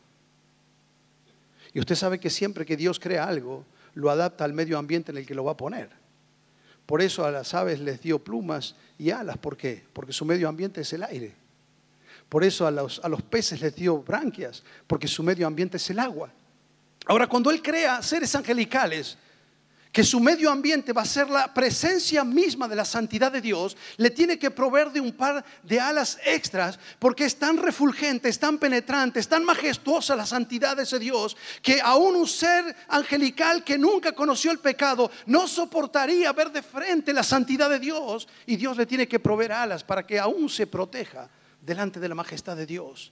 Y usted sabe que siempre que Dios crea algo, lo adapta al medio ambiente en el que lo va a poner. Por eso a las aves les dio plumas y alas. ¿Por qué? Porque su medio ambiente es el aire. Por eso a los, a los peces les dio branquias, porque su medio ambiente es el agua. Ahora, cuando Él crea seres angelicales, que su medio ambiente va a ser la presencia misma de la santidad de Dios, le tiene que proveer de un par de alas extras porque es tan refulgente, es tan penetrante, es tan majestuosa la santidad de ese Dios que aún un ser angelical que nunca conoció el pecado no soportaría ver de frente la santidad de Dios y Dios le tiene que proveer alas para que aún se proteja delante de la majestad de Dios.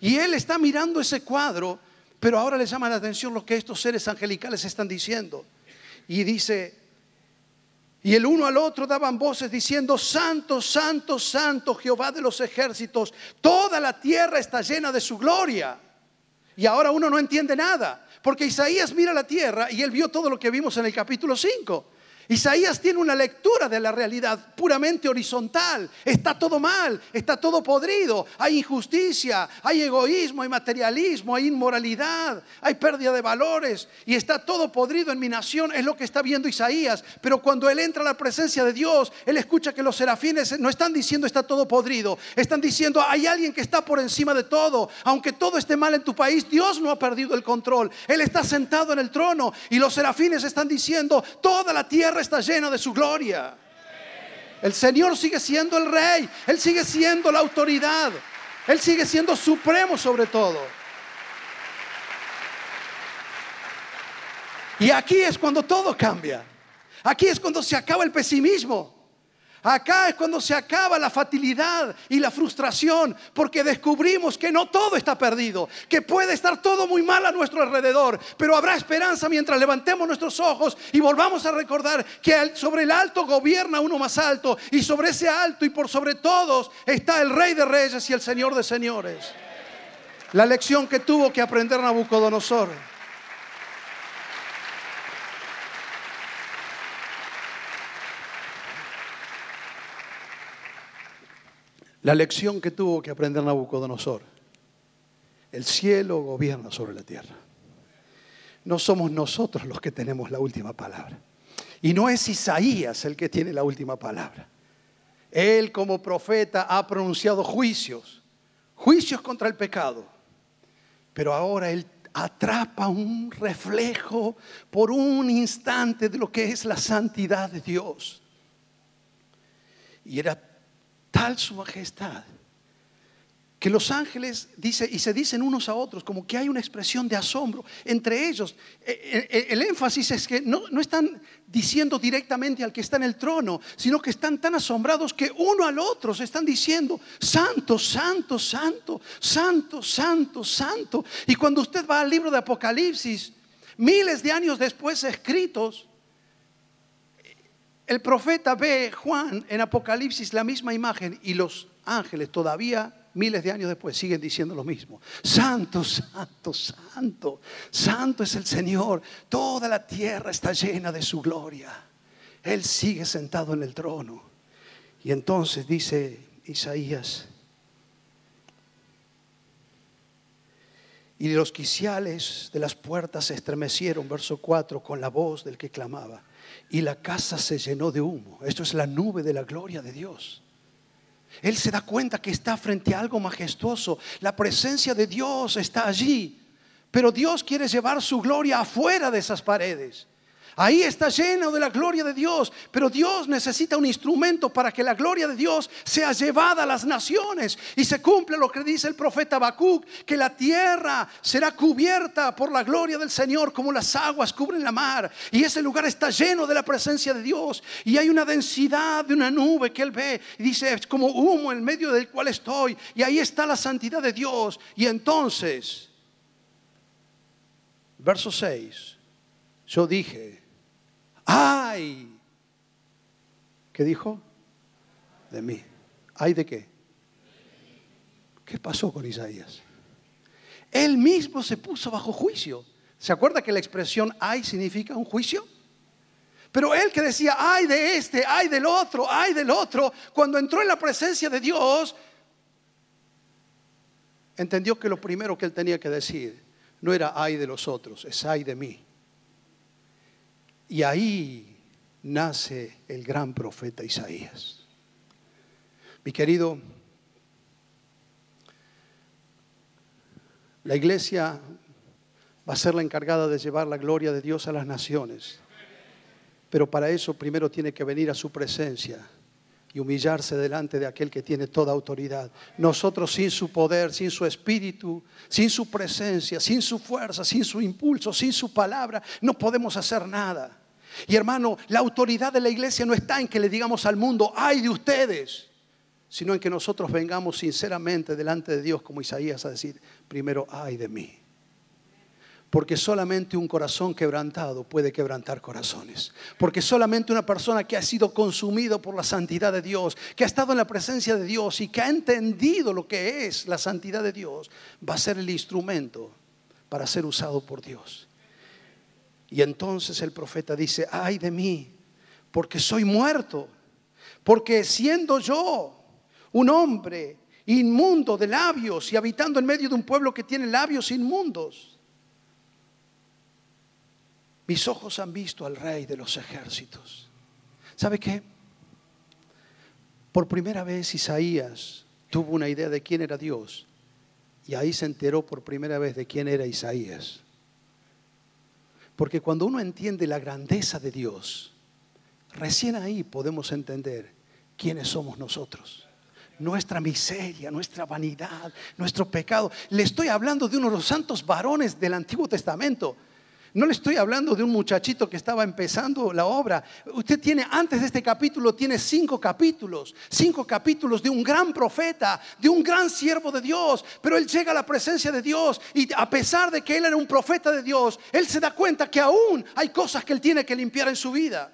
Y él está mirando ese cuadro, pero ahora le llama la atención lo que estos seres angelicales están diciendo. Y dice, y el uno al otro daban voces diciendo, Santo, Santo, Santo Jehová de los ejércitos, toda la tierra está llena de su gloria. Y ahora uno no entiende nada, porque Isaías mira la tierra y él vio todo lo que vimos en el capítulo 5. Isaías tiene una lectura de la realidad puramente horizontal. Está todo mal, está todo podrido. Hay injusticia, hay egoísmo, hay materialismo, hay inmoralidad, hay pérdida de valores y está todo podrido en mi nación. Es lo que está viendo Isaías. Pero cuando él entra a la presencia de Dios, él escucha que los serafines no están diciendo está todo podrido. Están diciendo hay alguien que está por encima de todo. Aunque todo esté mal en tu país, Dios no ha perdido el control. Él está sentado en el trono y los serafines están diciendo toda la tierra está llena de su gloria. El Señor sigue siendo el rey, Él sigue siendo la autoridad, Él sigue siendo supremo sobre todo. Y aquí es cuando todo cambia. Aquí es cuando se acaba el pesimismo. Acá es cuando se acaba la fatilidad y la frustración, porque descubrimos que no todo está perdido, que puede estar todo muy mal a nuestro alrededor, pero habrá esperanza mientras levantemos nuestros ojos y volvamos a recordar que sobre el alto gobierna uno más alto y sobre ese alto y por sobre todos está el Rey de Reyes y el Señor de Señores. La lección que tuvo que aprender Nabucodonosor. La lección que tuvo que aprender Nabucodonosor. El cielo gobierna sobre la tierra. No somos nosotros los que tenemos la última palabra. Y no es Isaías el que tiene la última palabra. Él como profeta ha pronunciado juicios, juicios contra el pecado. Pero ahora él atrapa un reflejo por un instante de lo que es la santidad de Dios. Y era tal su majestad que los ángeles dice, y se dicen unos a otros, como que hay una expresión de asombro entre ellos. E, e, e, el, énfasis es que no, no, están diciendo directamente al que está en el trono, sino que están tan asombrados que uno al otro se están diciendo, santo, santo, santo, santo, santo, santo. Y cuando usted va al libro de Apocalipsis, miles de años después escritos, el profeta ve Juan en Apocalipsis la misma imagen y los ángeles todavía miles de años después siguen diciendo lo mismo. Santo, santo, santo, santo es el Señor. Toda la tierra está llena de su gloria. Él sigue sentado en el trono. Y entonces dice Isaías, y los quiciales de las puertas se estremecieron, verso 4, con la voz del que clamaba y la casa se llenó de humo. Esto es la nube de la gloria de Dios. Él se da cuenta que está frente a algo majestuoso. La presencia de Dios está allí. Pero Dios quiere llevar su gloria afuera de esas paredes. Ahí está lleno de la gloria de Dios, pero Dios necesita un instrumento para que la gloria de Dios sea llevada a las naciones y se cumple lo que dice el profeta Habacuc, que la tierra será cubierta por la gloria del Señor como las aguas cubren la mar y ese lugar está lleno de la presencia de Dios y hay una densidad de una nube que él ve y dice, es como humo en medio del cual estoy y ahí está la santidad de Dios y entonces verso 6 yo dije ay. ¿Qué dijo? De mí. ¿Ay de qué? ¿Qué pasó con Isaías? Él mismo se puso bajo juicio. ¿Se acuerda que la expresión ay significa un juicio? Pero él que decía, ay de este, ay del otro, ay del otro, cuando entró en la presencia de Dios, entendió que lo primero que él tenía que decir no era ay de los otros, es ay de mí. Y ahí nace el gran profeta Isaías. Mi querido, la iglesia va a ser la encargada de llevar la gloria de Dios a las naciones. Pero para eso primero tiene que venir a su presencia y humillarse delante de aquel que tiene toda autoridad. Nosotros sin su poder, sin su espíritu, sin su presencia, sin su fuerza, sin su impulso, sin su palabra, no podemos hacer nada. Y hermano, la autoridad de la iglesia no está en que le digamos al mundo, ay de ustedes, sino en que nosotros vengamos sinceramente delante de Dios como Isaías a decir, primero, ay de mí. Porque solamente un corazón quebrantado puede quebrantar corazones. Porque solamente una persona que ha sido consumido por la santidad de Dios, que ha estado en la presencia de Dios y que ha entendido lo que es la santidad de Dios, va a ser el instrumento para ser usado por Dios. Y entonces el profeta dice, ay de mí, porque soy muerto, porque siendo yo un hombre inmundo de labios y habitando en medio de un pueblo que tiene labios inmundos, mis ojos han visto al Rey de los ejércitos. ¿Sabe qué? Por primera vez Isaías tuvo una idea de quién era Dios y ahí se enteró por primera vez de quién era Isaías. Porque cuando uno entiende la grandeza de Dios, recién ahí podemos entender quiénes somos nosotros nuestra miseria, nuestra vanidad, nuestro pecado. Le estoy hablando de uno de los santos varones del Antiguo Testamento no le estoy hablando de un muchachito que estaba empezando la obra. Usted tiene, antes de este capítulo, tiene cinco capítulos, cinco capítulos de un gran profeta, de un gran siervo de Dios, pero él llega a la presencia de Dios y a pesar de que él era un profeta de Dios, él se da cuenta que aún hay cosas que él tiene que limpiar en su vida.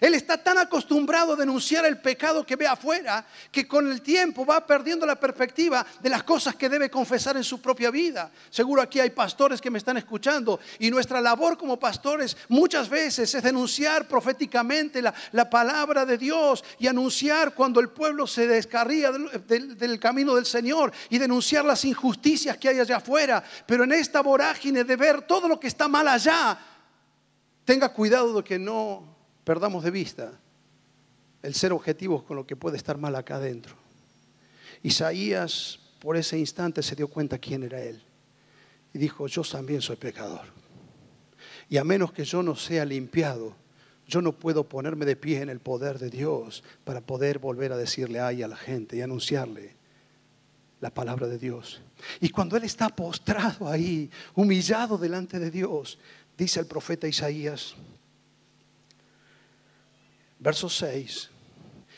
Él está tan acostumbrado a denunciar el pecado que ve afuera que con el tiempo va perdiendo la perspectiva de las cosas que debe confesar en su propia vida. Seguro aquí hay pastores que me están escuchando y nuestra labor como pastores muchas veces es denunciar proféticamente la, palabra de Dios y anunciar cuando el pueblo se descarría del camino del Señor y denunciar las injusticias que hay allá afuera. Pero en esta vorágine de ver todo lo que está mal allá, tenga cuidado de que no perdamos de vista el ser objetivos con lo que puede estar mal acá adentro. Isaías por ese instante se dio cuenta quién era él y dijo, yo también soy pecador. Y a menos que yo no sea limpiado, yo no puedo ponerme de pie en el poder de Dios para poder volver a decirle ay a la gente y anunciarle la palabra de Dios. Y cuando él está postrado ahí, humillado delante de Dios, dice el profeta Isaías, Verso 6.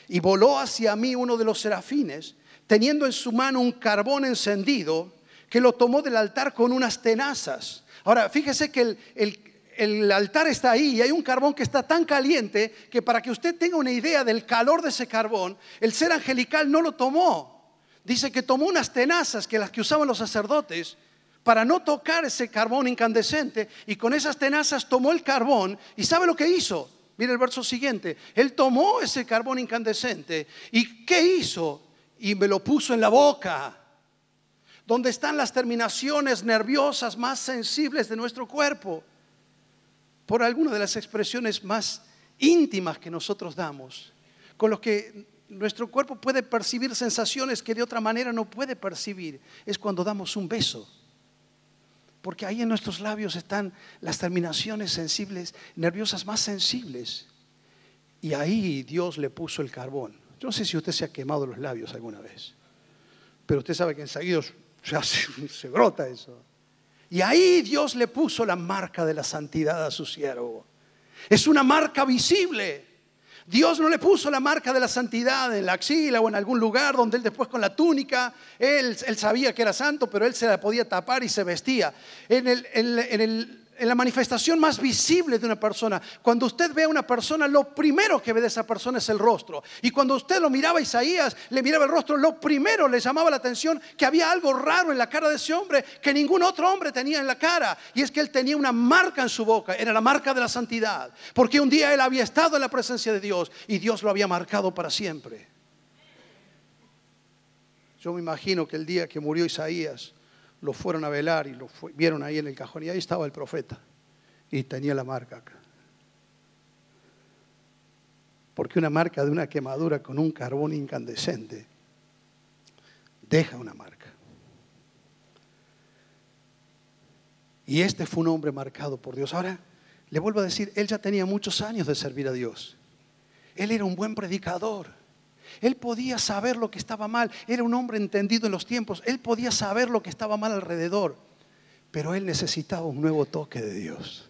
Y voló hacia mí uno de los serafines, teniendo en su mano un carbón encendido, que lo tomó del altar con unas tenazas. Ahora, fíjese que el, el altar está ahí y hay un carbón que está tan caliente que para que usted tenga una idea del calor de ese carbón, el ser angelical no lo tomó. Dice que tomó unas tenazas que las que usaban los sacerdotes para no tocar ese carbón incandescente y con esas tenazas tomó el carbón y ¿sabe lo que hizo? Mira el verso siguiente. Él tomó ese carbón incandescente y ¿qué hizo? Y me lo puso en la boca, donde están las terminaciones nerviosas más sensibles de nuestro cuerpo, por alguna de las expresiones más íntimas que nosotros damos, con los que nuestro cuerpo puede percibir sensaciones que de otra manera no puede percibir. Es cuando damos un beso porque ahí en nuestros labios están las terminaciones sensibles, nerviosas más sensibles. Y ahí Dios le puso el carbón. Yo no sé si usted se ha quemado los labios alguna vez, pero usted sabe que enseguida se, [laughs] se brota eso. Y ahí Dios le puso la marca de la santidad a su siervo. Es una marca visible. Dios no le puso la marca de la santidad en la axila o en algún lugar donde él después con la túnica, él, sabía que era santo, pero él se la podía tapar y se vestía. En el, en el en la manifestación más visible de una persona. Cuando usted ve a una persona, lo primero que ve de esa persona es el rostro. Y cuando usted lo miraba a Isaías, le miraba el rostro, lo primero le llamaba la atención que había algo raro en la cara de ese hombre que ningún otro hombre tenía en la cara. Y es que él tenía una marca en su boca, era la marca de la santidad. Porque un día él había estado en la presencia de Dios y Dios lo había marcado para siempre. Yo me imagino que el día que murió Isaías, lo fueron a velar y lo vieron ahí en el cajón y ahí estaba el profeta y tenía la marca acá. Porque una marca de una quemadura con un carbón incandescente deja una marca. Y este fue un hombre marcado por Dios. Ahora, le vuelvo a decir, él ya tenía muchos años de servir a Dios. Él era un buen predicador. Él podía saber lo que estaba mal. Era un hombre entendido en los tiempos. Él podía saber lo que estaba mal alrededor. Pero él necesitaba un nuevo toque de Dios.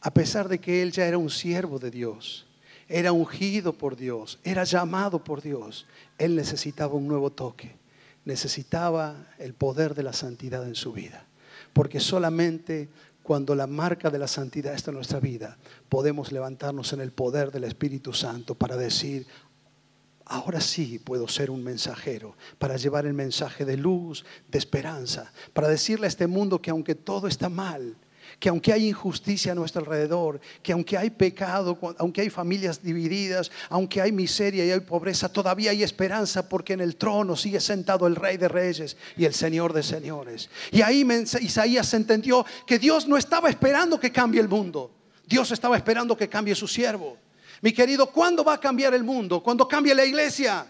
A pesar de que él ya era un siervo de Dios, era ungido por Dios, era llamado por Dios, él necesitaba un nuevo toque. Necesitaba el poder de la santidad en su vida. Porque solamente cuando la marca de la santidad está en nuestra vida, podemos levantarnos en el poder del Espíritu Santo para decir, ahora sí puedo ser un mensajero, para llevar el mensaje de luz, de esperanza, para decirle a este mundo que aunque todo está mal, que aunque hay injusticia a nuestro alrededor, que aunque hay pecado, aunque hay familias divididas, aunque hay miseria y hay pobreza, todavía hay esperanza porque en el trono sigue sentado el Rey de Reyes y el Señor de Señores. Y ahí Isaías entendió que Dios no estaba esperando que cambie el mundo, Dios estaba esperando que cambie su siervo. Mi querido, ¿cuándo va a cambiar el mundo? Cuando cambie la iglesia.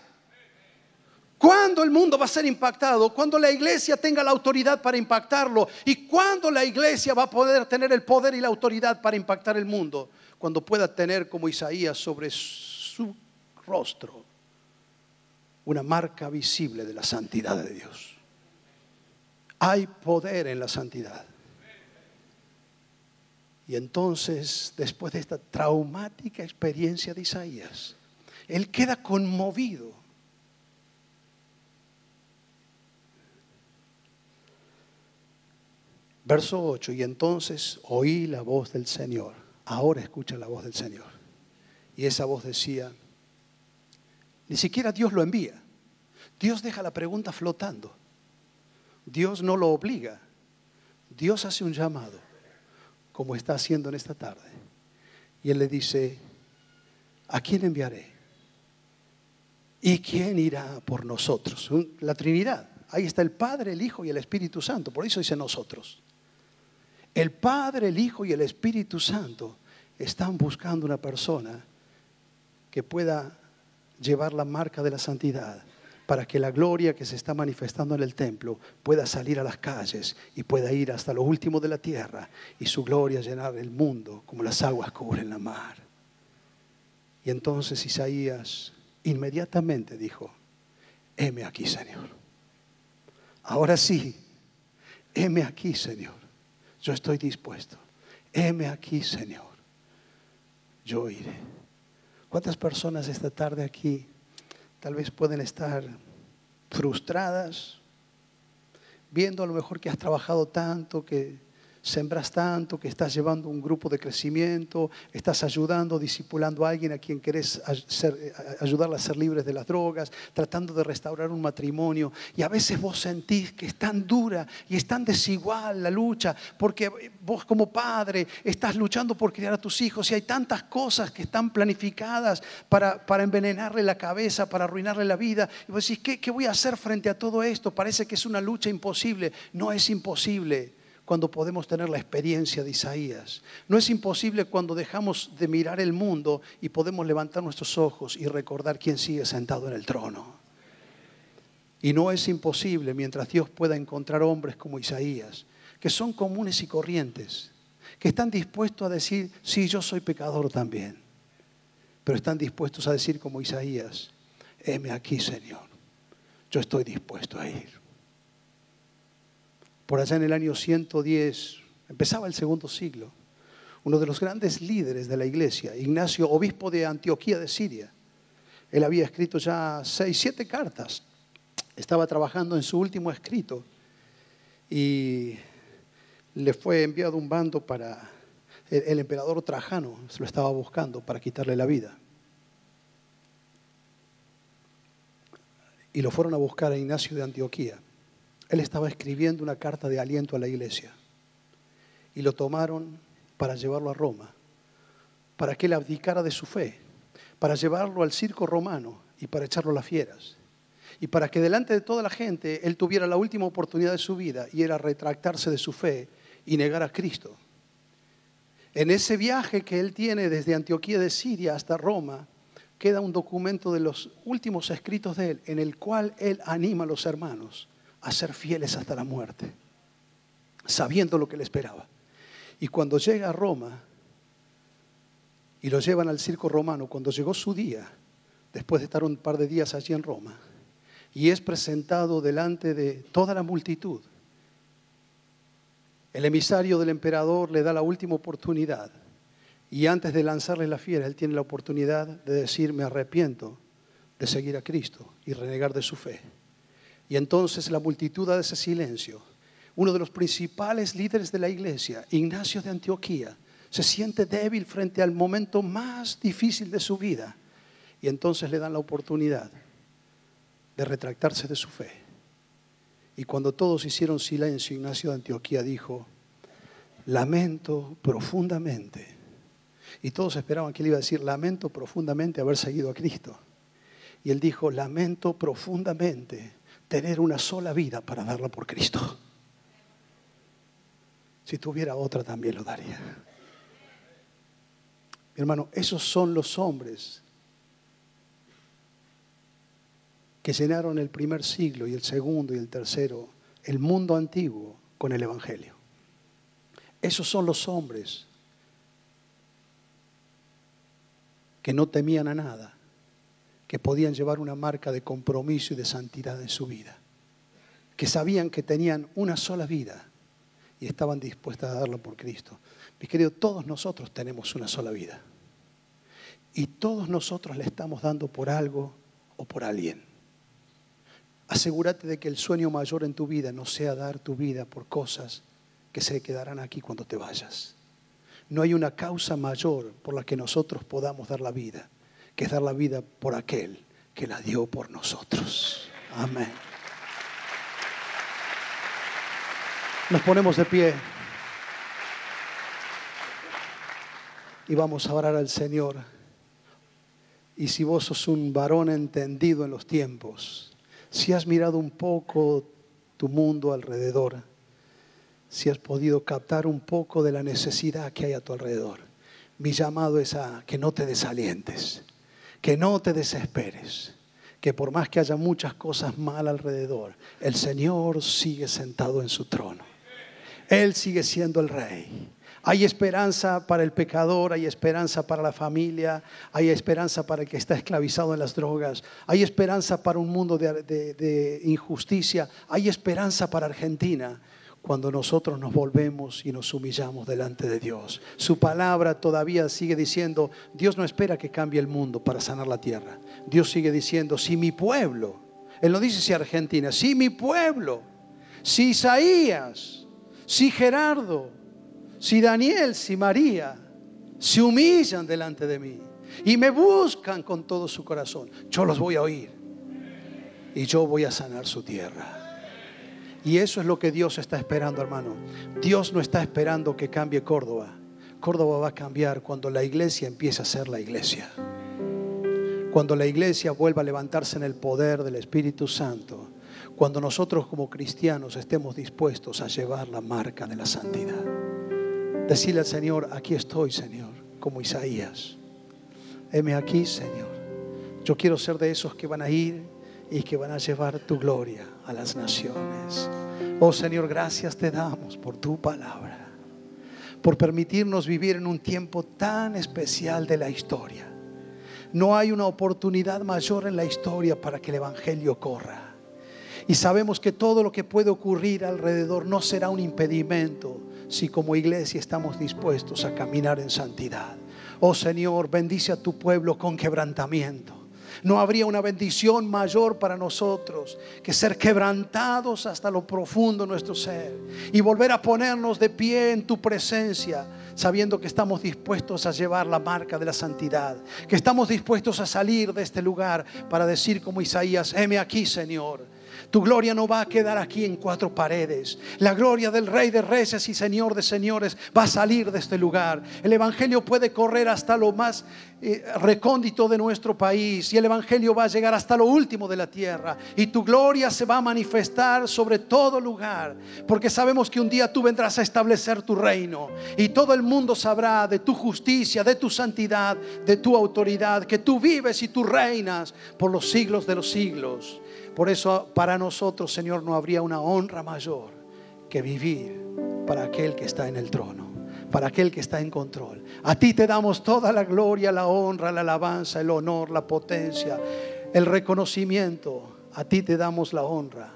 ¿Cuándo el mundo va a ser impactado? ¿Cuándo la iglesia tenga la autoridad para impactarlo. ¿Y cuándo la iglesia va a poder tener el poder y la autoridad para impactar el mundo? Cuando pueda tener como Isaías sobre su rostro una marca visible de la santidad de Dios. Hay poder en la santidad. Y entonces, después de esta traumática experiencia de Isaías, él queda conmovido Verso 8, y entonces oí la voz del Señor. Ahora escucha la voz del Señor. Y esa voz decía, ni siquiera Dios lo envía. Dios deja la pregunta flotando. Dios no lo obliga. Dios hace un llamado, como está haciendo en esta tarde. Y él le dice, ¿a quién enviaré? ¿Y quién irá por nosotros? La Trinidad. Ahí está el Padre, el Hijo y el Espíritu Santo. Por eso dice nosotros. El Padre, el Hijo y el Espíritu Santo están buscando una persona que pueda llevar la marca de la santidad para que la gloria que se está manifestando en el templo pueda salir a las calles y pueda ir hasta lo último de la tierra y su gloria llenar el mundo como las aguas cubren la mar. Y entonces Isaías inmediatamente dijo, heme aquí, Señor. Ahora sí, heme aquí, Señor. Yo estoy dispuesto. Heme aquí, Señor. Yo iré. ¿Cuántas personas esta tarde aquí tal vez pueden estar frustradas, viendo a lo mejor que has trabajado tanto, que sembras tanto, que estás llevando un grupo de crecimiento, estás ayudando, discipulando a alguien a quien querés eh, ayudarla a ser libre de las drogas, tratando de restaurar un matrimonio. Y a veces vos sentís que es tan dura y es tan desigual la lucha, porque vos como padre estás luchando por criar a tus hijos y hay tantas cosas que están planificadas para, para envenenarle la cabeza, para arruinarle la vida. Y vos decís, ¿qué, ¿qué voy a hacer frente a todo esto? Parece que es una lucha imposible. No es imposible cuando podemos tener la experiencia de Isaías. No es imposible cuando dejamos de mirar el mundo y podemos levantar nuestros ojos y recordar quién sigue sentado en el trono. Y no es imposible mientras Dios pueda encontrar hombres como Isaías, que son comunes y corrientes, que están dispuestos a decir, sí, yo soy pecador también, pero están dispuestos a decir como Isaías, heme aquí, Señor, yo estoy dispuesto a ir por allá en el año 110, empezaba el segundo siglo, uno de los grandes líderes de la iglesia, Ignacio, obispo de Antioquía de Siria. Él había escrito ya seis, siete cartas. Estaba trabajando en su último escrito y le fue enviado un bando para el, emperador Trajano, lo estaba buscando para quitarle la vida. Y lo fueron a buscar a Ignacio de Antioquía. Él estaba escribiendo una carta de aliento a la iglesia y lo tomaron para llevarlo a Roma, para que él abdicara de su fe, para llevarlo al circo romano y para echarlo a las fieras, y para que delante de toda la gente él tuviera la última oportunidad de su vida y era retractarse de su fe y negar a Cristo. En ese viaje que él tiene desde Antioquía de Siria hasta Roma, queda un documento de los últimos escritos de él en el cual él anima a los hermanos a ser fieles hasta la muerte, sabiendo lo que le esperaba. Y cuando llega a Roma y lo llevan al circo romano, cuando llegó su día, después de estar un par de días allí en Roma, y es presentado delante de toda la multitud, el emisario del emperador le da la última oportunidad y antes de lanzarle la fiera, él tiene la oportunidad de decir, me arrepiento de seguir a Cristo y renegar de su fe. Y entonces la multitud de ese silencio, uno de los principales líderes de la iglesia, Ignacio de Antioquía, se siente débil frente al momento más difícil de su vida. Y entonces le dan la oportunidad de retractarse de su fe. Y cuando todos hicieron silencio, Ignacio de Antioquía dijo, lamento profundamente. Y todos esperaban que él iba a decir, lamento profundamente haber seguido a Cristo. Y él dijo, lamento profundamente tener una sola vida para darla por Cristo. Si tuviera otra también lo daría. Mi hermano, esos son los hombres que llenaron el primer siglo y el segundo y el tercero, el mundo antiguo, con el Evangelio. Esos son los hombres que no temían a nada, que podían llevar una marca de compromiso y de santidad en su vida, que sabían que tenían una sola vida y estaban dispuestas a darla por Cristo. Mis queridos, todos nosotros tenemos una sola vida y todos nosotros la estamos dando por algo o por alguien. Asegúrate de que el sueño mayor en tu vida no sea dar tu vida por cosas que se quedarán aquí cuando te vayas. No hay una causa mayor por la que nosotros podamos dar la vida que es dar la vida por aquel que la dio por nosotros. Amén. Nos ponemos de pie y vamos a orar al Señor. Y si vos sos un varón entendido en los tiempos, si has mirado un poco tu mundo alrededor, si has podido captar un poco de la necesidad que hay a tu alrededor, mi llamado es a que no te desalientes que no te desesperes, que por más que haya muchas cosas mal alrededor, el Señor sigue sentado en su trono. Él sigue siendo el rey. Hay esperanza para el pecador, hay esperanza para la familia, hay esperanza para el que está esclavizado en las drogas, hay esperanza para un mundo de, de injusticia, hay esperanza para Argentina cuando nosotros nos volvemos y nos humillamos delante de Dios. Su palabra todavía sigue diciendo, Dios no espera que cambie el mundo para sanar la tierra. Dios sigue diciendo, si mi pueblo, Él no dice si Argentina, si mi pueblo, si Isaías, si Gerardo, si Daniel, si María, se humillan delante de mí y me buscan con todo su corazón, yo los voy a oír y yo voy a sanar su tierra. Y eso es lo que Dios está esperando, hermano. Dios no está esperando que cambie Córdoba. Córdoba va a cambiar cuando la iglesia empiece a ser la iglesia. Cuando la iglesia vuelva a levantarse en el poder del Espíritu Santo. Cuando nosotros como cristianos estemos dispuestos a llevar la marca de la santidad. Decirle al Señor, aquí estoy, Señor, como Isaías. Heme aquí, Señor. Yo quiero ser de esos que van a ir y que van a llevar tu gloria a las naciones. Oh Señor, gracias te damos por tu palabra, por permitirnos vivir en un tiempo tan especial de la historia. No hay una oportunidad mayor en la historia para que el Evangelio corra. Y sabemos que todo lo que puede ocurrir alrededor no será un impedimento si como iglesia estamos dispuestos a caminar en santidad. Oh Señor, bendice a tu pueblo con quebrantamiento no habría una bendición mayor para nosotros que ser quebrantados hasta lo profundo nuestro ser y volver a ponernos de pie en tu presencia sabiendo que estamos dispuestos a llevar la marca de la santidad, que estamos dispuestos a salir de este lugar para decir como Isaías, heme aquí Señor tu gloria no va a quedar aquí en cuatro paredes. La gloria del Rey de Reyes y Señor de Señores va a salir de este lugar. El Evangelio puede correr hasta lo más eh, recóndito de nuestro país y el Evangelio va a llegar hasta lo último de la tierra. Y tu gloria se va a manifestar sobre todo lugar, porque sabemos que un día tú vendrás a establecer tu reino y todo el mundo sabrá de tu justicia, de tu santidad, de tu autoridad, que tú vives y tú reinas por los siglos de los siglos. Por eso para nosotros, Señor, no habría una honra mayor que vivir para aquel que está en el trono, para aquel que está en control. A ti te damos toda la gloria, la honra, la alabanza, el honor, la potencia, el reconocimiento. A ti te damos la honra.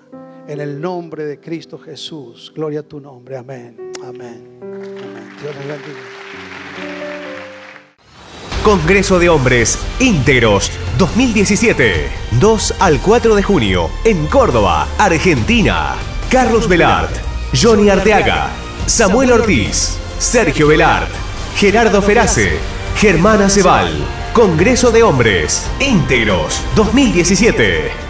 En el nombre de Cristo Jesús. Gloria a tu nombre. Amén. Amén. Dios bendiga. Congreso de Hombres Íntegros 2017. 2 al 4 de junio en Córdoba, Argentina. Carlos Velart, Johnny Arteaga, Samuel Ortiz, Sergio Velart, Gerardo Ferace, Germana Cebal. Congreso de Hombres Íntegros 2017.